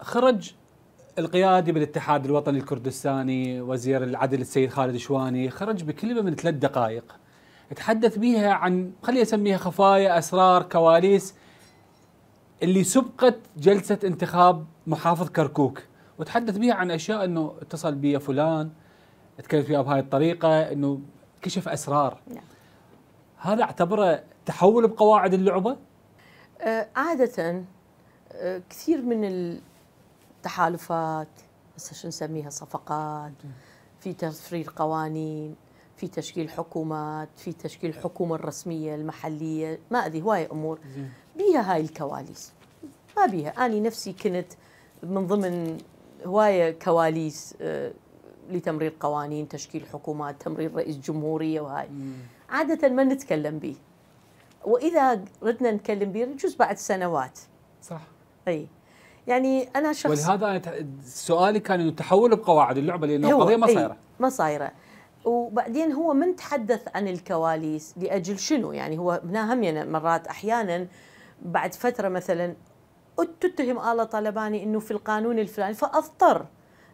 خرج القيادي بالاتحاد الوطني الكردستاني وزير العدل السيد خالد شواني خرج بكلمة من ثلاث دقائق تحدث بها عن خلي أسميها خفايا أسرار كواليس اللي سبقت جلسة انتخاب محافظ كركوك وتحدث بها عن أشياء أنه اتصل بي فلان تكلمت فيها بهاي الطريقة أنه كشف أسرار نعم. هذا اعتبره تحول بقواعد اللعبة؟ آه عادة آه كثير من ال تحالفات بس شو نسميها صفقات في تفريغ قوانين في تشكيل حكومات في تشكيل الحكومة الرسمية المحلية ما أدري هواي أمور بيها هاي الكواليس ما بيها أنا نفسي كنت من ضمن هواية كواليس آه، لتمرير قوانين تشكيل حكومات تمرير رئيس جمهورية وهاي عادة ما نتكلم به وإذا ردنا نتكلم به يجوز بعد سنوات صح أي يعني انا شخص ولهذا سؤالي كان انه تحول بقواعد اللعبه لانه القضيه ما صايره ما صايره وبعدين هو من تحدث عن الكواليس لاجل شنو يعني هو هم يعني مرات احيانا بعد فتره مثلا تتهم آلة طالباني انه في القانون الفلاني فاضطر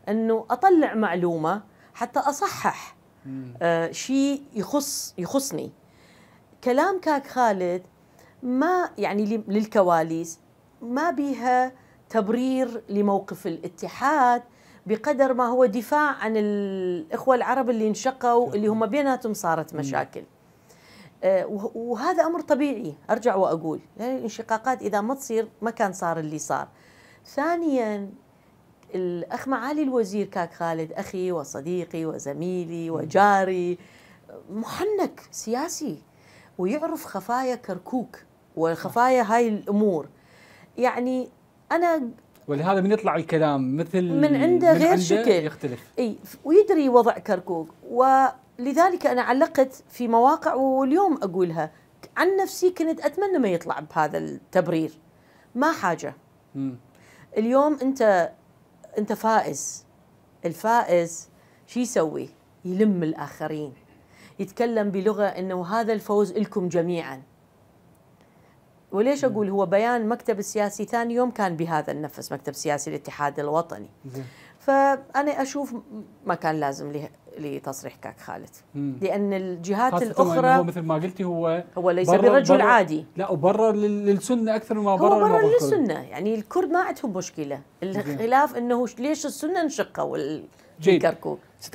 انه اطلع معلومه حتى اصحح آه شيء يخص يخصني كلام كاك خالد ما يعني للكواليس ما بيها تبرير لموقف الاتحاد بقدر ما هو دفاع عن الإخوة العرب اللي انشقوا اللي هم بيناتهم صارت مشاكل آه، وهذا أمر طبيعي أرجع وأقول يعني الانشقاقات إذا ما تصير ما كان صار اللي صار ثانيا الأخ معالي الوزير كاك خالد أخي وصديقي وزميلي وجاري محنك سياسي ويعرف خفايا كركوك وخفايا هاي الأمور يعني انا ولهذا من يطلع الكلام مثل من عنده غير عنده شكل يختلف اي ويدري وضع كركوك ولذلك انا علقت في مواقع واليوم اقولها عن نفسي كنت اتمنى ما يطلع بهذا التبرير ما حاجه م. اليوم انت انت فائز الفائز شو يسوي يلم الاخرين يتكلم بلغه انه هذا الفوز لكم جميعا وليش اقول هو بيان مكتب السياسي ثاني يوم كان بهذا النفس مكتب سياسي الاتحاد الوطني فانا اشوف ما كان لازم له لتصريح كاك خالد مم. لان الجهات الاخرى هو مثل ما قلتي هو هو ليس برجل عادي لا وبرر للسنه اكثر مما برر هو برر للسنه يعني الكرد ما عندهم مشكله الخلاف انه ليش السنه انشقوا الكركوك